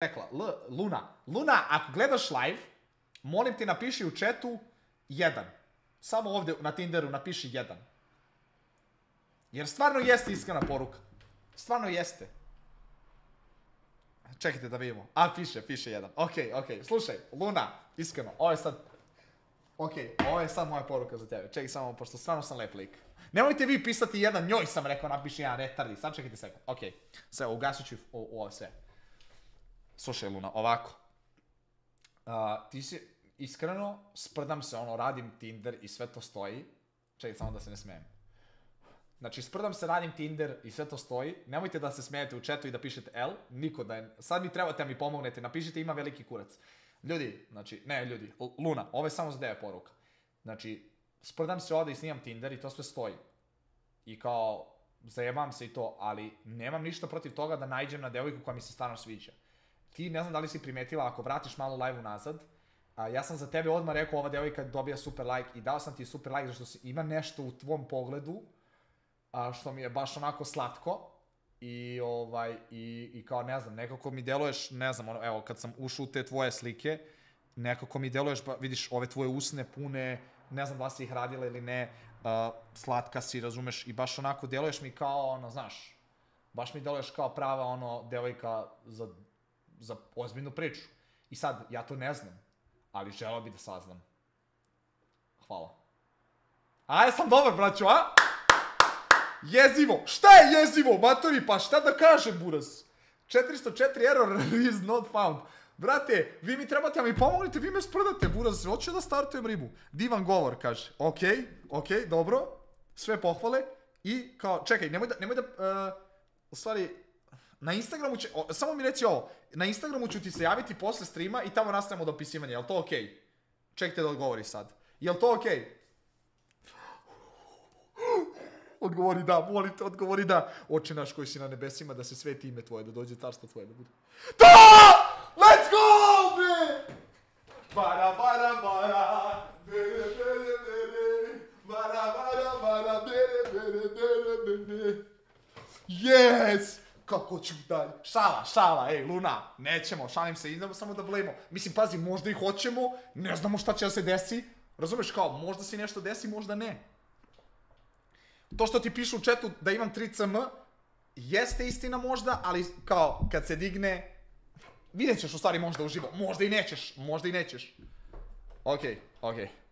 rekla, L, Luna. Luna, ako gledaš live, molim ti napiši u chatu jedan. Samo ovde na Tinderu napiši jedan. Jer stvarno jeste iskrena poruka. Stvarno jeste. Čekajte da vidimo. A, piše, piše jedan. Okej, okay, okej. Okay. Slušaj, Luna, iskreno, ovo je sad... Okej, okay, ovo je sad moja poruka za tebe. Čekaj samo, pošto stvarno sam lep lik. Nemojte vi pisati jedan, njoj sam rekao napiši jedan retardi. Sad čekajte sekund. Okej, okay. sve, ugasit ću ovo sve slušaj Luna, ovako, uh, ti si, iskreno, sprdam se, ono, radim Tinder i sve to stoji, čekaj samo da se ne smijem. Znači, sprdam se, radim Tinder i sve to stoji. Nemojte da se smijete u četu i da pišete L. Niko da je... Sad mi trebate da mi pomognete. Napišite ima veliki kurac. Ljudi, znači, ne ljudi, Luna, ovo je samo za deo poruka. Znači, sprdam se ovde i snimam Tinder i to sve stoji. I kao, zajebam se i to, ali nemam ništa protiv toga da najđem na devojku koja mi se stvarno sviđa ti ne znam da li si primetila, ako vratiš malo live unazad, a, ja sam za tebe odmah rekao ova devojka dobija super like i dao sam ti super like zašto si, ima nešto u tvom pogledu a, što mi je baš onako slatko i ovaj i, i kao ne znam nekako mi deluješ ne znam ono, evo kad sam ušao u te tvoje slike nekako mi deluješ ba, vidiš ove tvoje usne pune ne znam da si ih radila ili ne a, slatka si razumeš i baš onako deluješ mi kao ono znaš baš mi deluješ kao prava ono devojka za za ozbiljnu priču. I sad, ja to ne znam, ali želeo bi da saznam. Hvala. A, ja sam dobar, braćo, a? Jezivo! Šta je jezivo, matori? Pa šta da kažem, buras? 404 error is not found. Brate, vi mi trebate, a mi pomognite, vi me sprdate, buraz, hoću da startujem ribu. Divan govor, kaže. okej, ok, dobro, sve pohvale. I kao, čekaj, nemoj da, nemoj da, uh, u stvari, Na Instagramu će, o, samo mi reći ovo, na Instagramu ću ti se javiti posle streama i tamo nastavimo dopisivanje, jel to okej? Okay? Čekajte da odgovori sad. Jel to okej? Okay? Odgovori da, molim te, odgovori da. Oče naš koji si na nebesima, da se sveti ime tvoje, da dođe carstvo tvoje, da bude. Da! Let's go, bre! Bara, bara, bara, bere, bere, bere, bara, bara, bara, bere, bere, bere, bere. Yes! kako ću dalje, šala, šala, ej, Luna, nećemo, šalim se, idemo samo da blejmo. Mislim, pazi, možda i hoćemo, ne znamo šta će da se desi, razumeš, kao, možda se nešto desi, možda ne. To što ti pišu u četu da imam 3CM, jeste istina možda, ali kao, kad se digne, vidjet ćeš u stvari možda uživo, možda i nećeš, možda i nećeš. Okej, okay, okej. Okay.